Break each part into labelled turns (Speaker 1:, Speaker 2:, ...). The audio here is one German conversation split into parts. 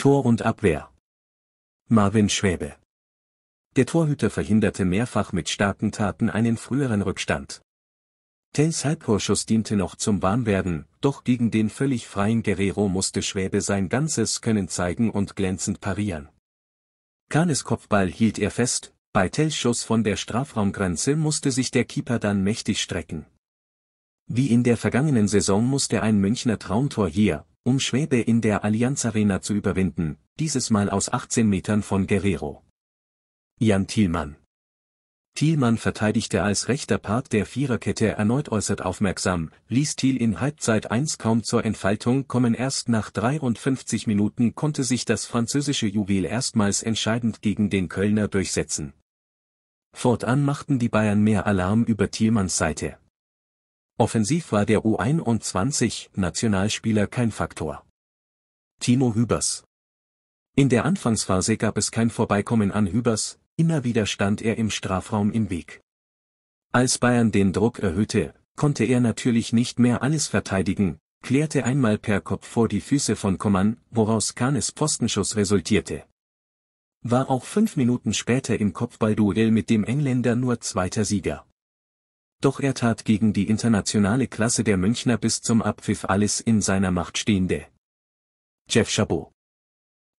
Speaker 1: Tor und Abwehr. Marvin Schwäbe. Der Torhüter verhinderte mehrfach mit starken Taten einen früheren Rückstand. Tells Halbtorschuss diente noch zum Warmwerden, doch gegen den völlig freien Guerrero musste Schwäbe sein ganzes Können zeigen und glänzend parieren. Kahnes Kopfball hielt er fest, bei Tells Schuss von der Strafraumgrenze musste sich der Keeper dann mächtig strecken. Wie in der vergangenen Saison musste ein Münchner Traumtor hier, um Schwäbe in der Allianz Arena zu überwinden, dieses Mal aus 18 Metern von Guerrero. Jan Thielmann. Thielmann verteidigte als rechter Part der Viererkette erneut äußert aufmerksam, ließ Thiel in Halbzeit 1 kaum zur Entfaltung kommen. Erst nach 53 Minuten konnte sich das französische Juwel erstmals entscheidend gegen den Kölner durchsetzen. Fortan machten die Bayern mehr Alarm über Thielmanns Seite. Offensiv war der U21-Nationalspieler kein Faktor. Timo Hübers In der Anfangsphase gab es kein Vorbeikommen an Hübers, immer wieder stand er im Strafraum im Weg. Als Bayern den Druck erhöhte, konnte er natürlich nicht mehr alles verteidigen, klärte einmal per Kopf vor die Füße von Kommern, woraus Kahnes Postenschuss resultierte. War auch fünf Minuten später im Kopfballduell mit dem Engländer nur zweiter Sieger doch er tat gegen die internationale Klasse der Münchner bis zum Abpfiff alles in seiner Macht Stehende. Jeff Chabot.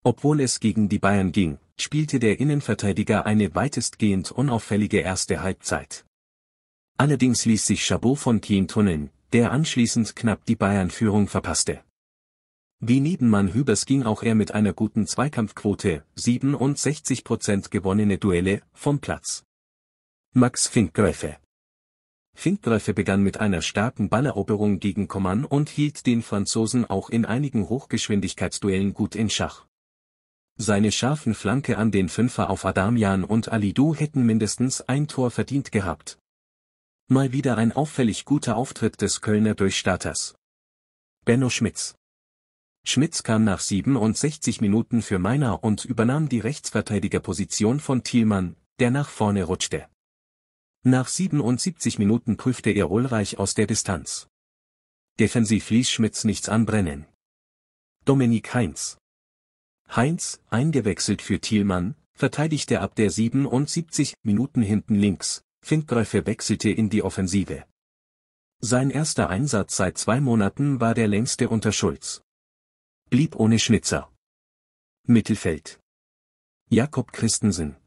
Speaker 1: Obwohl es gegen die Bayern ging, spielte der Innenverteidiger eine weitestgehend unauffällige erste Halbzeit. Allerdings ließ sich Chabot von Keane tunneln, der anschließend knapp die Bayern-Führung verpasste. Wie Nebenmann Hübers ging auch er mit einer guten Zweikampfquote, 67% gewonnene Duelle, vom Platz. Max Finkgräfe. Findgreffe begann mit einer starken Balleroberung gegen Coman und hielt den Franzosen auch in einigen Hochgeschwindigkeitsduellen gut in Schach. Seine scharfen Flanke an den Fünfer auf Adamian und Alidou hätten mindestens ein Tor verdient gehabt. Mal wieder ein auffällig guter Auftritt des Kölner Durchstarters. Benno Schmitz. Schmitz kam nach 67 Minuten für Meiner und übernahm die Rechtsverteidigerposition von Thielmann, der nach vorne rutschte. Nach 77 Minuten prüfte er Ulreich aus der Distanz. Defensiv ließ Schmitz nichts anbrennen. Dominik Heinz. Heinz, eingewechselt für Thielmann, verteidigte ab der 77 Minuten hinten links, Finkgräufe wechselte in die Offensive. Sein erster Einsatz seit zwei Monaten war der längste unter Schulz. Blieb ohne Schnitzer. Mittelfeld. Jakob Christensen.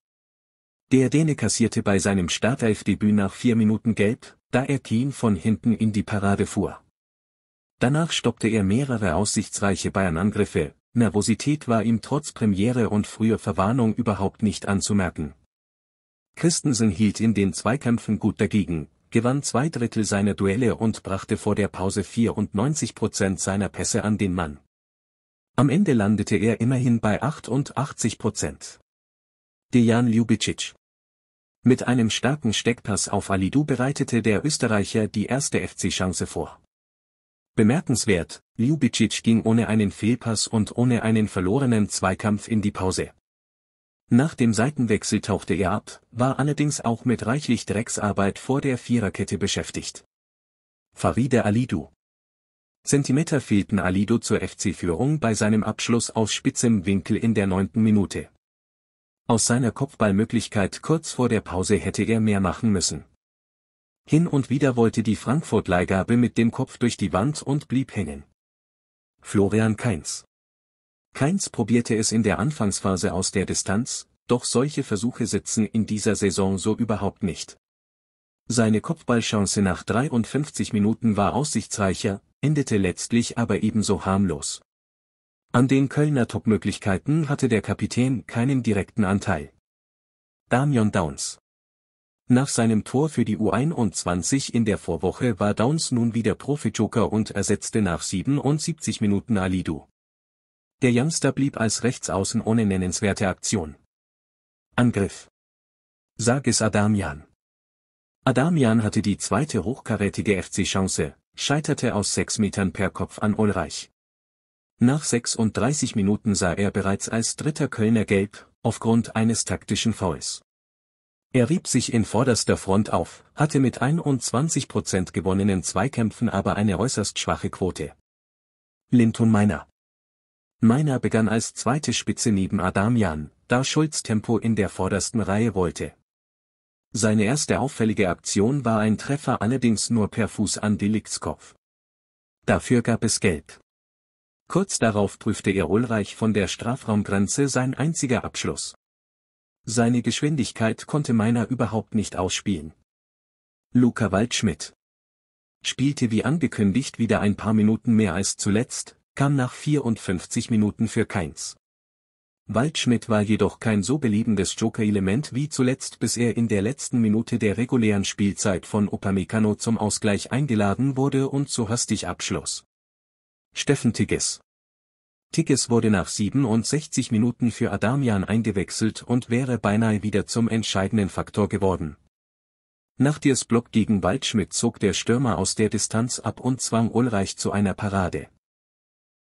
Speaker 1: Der Däne kassierte bei seinem Startelfdebüt nach vier Minuten Gelb, da er Keane von hinten in die Parade fuhr. Danach stoppte er mehrere aussichtsreiche Bayernangriffe, Nervosität war ihm trotz Premiere und früher Verwarnung überhaupt nicht anzumerken. Christensen hielt in den Zweikämpfen gut dagegen, gewann zwei Drittel seiner Duelle und brachte vor der Pause 94 Prozent seiner Pässe an den Mann. Am Ende landete er immerhin bei 88 Prozent. Dejan Ljubicic mit einem starken Steckpass auf Alidu bereitete der Österreicher die erste FC-Chance vor. Bemerkenswert, Ljubicic ging ohne einen Fehlpass und ohne einen verlorenen Zweikampf in die Pause. Nach dem Seitenwechsel tauchte er ab, war allerdings auch mit reichlich Drecksarbeit vor der Viererkette beschäftigt. Faride Alidu. Zentimeter fehlten Alidu zur FC-Führung bei seinem Abschluss aus spitzem Winkel in der neunten Minute. Aus seiner Kopfballmöglichkeit kurz vor der Pause hätte er mehr machen müssen. Hin und wieder wollte die Frankfurt-Leihgabe mit dem Kopf durch die Wand und blieb hängen. Florian Kainz. Kainz probierte es in der Anfangsphase aus der Distanz, doch solche Versuche sitzen in dieser Saison so überhaupt nicht. Seine Kopfballchance nach 53 Minuten war aussichtsreicher, endete letztlich aber ebenso harmlos. An den Kölner Topmöglichkeiten hatte der Kapitän keinen direkten Anteil. Damian Downs nach seinem Tor für die U21 in der Vorwoche war Downs nun wieder Profi-Joker und ersetzte nach 77 Minuten Alidu. Der Youngster blieb als Rechtsaußen ohne nennenswerte Aktion. Angriff. Sag es Adamian. Adamian hatte die zweite hochkarätige FC-Chance, scheiterte aus 6 Metern per Kopf an Ulreich. Nach 36 Minuten sah er bereits als dritter Kölner gelb, aufgrund eines taktischen Fouls. Er rieb sich in vorderster Front auf, hatte mit 21 gewonnenen Zweikämpfen aber eine äußerst schwache Quote. Linton Meiner Meiner begann als zweite Spitze neben Adamian, da Schulz Tempo in der vordersten Reihe wollte. Seine erste auffällige Aktion war ein Treffer allerdings nur per Fuß an Delikskopf. Dafür gab es Gelb. Kurz darauf prüfte er Ulreich von der Strafraumgrenze sein einziger Abschluss. Seine Geschwindigkeit konnte meiner überhaupt nicht ausspielen. Luca Waldschmidt spielte wie angekündigt wieder ein paar Minuten mehr als zuletzt, kam nach 54 Minuten für keins. Waldschmidt war jedoch kein so beliebendes Joker-Element wie zuletzt, bis er in der letzten Minute der regulären Spielzeit von Upamecano zum Ausgleich eingeladen wurde und so hastig abschloss. Steffen Tigges. Tigges wurde nach 67 Minuten für Adamian eingewechselt und wäre beinahe wieder zum entscheidenden Faktor geworden. Nach Dirs Block gegen Waldschmidt zog der Stürmer aus der Distanz ab und zwang Ulreich zu einer Parade.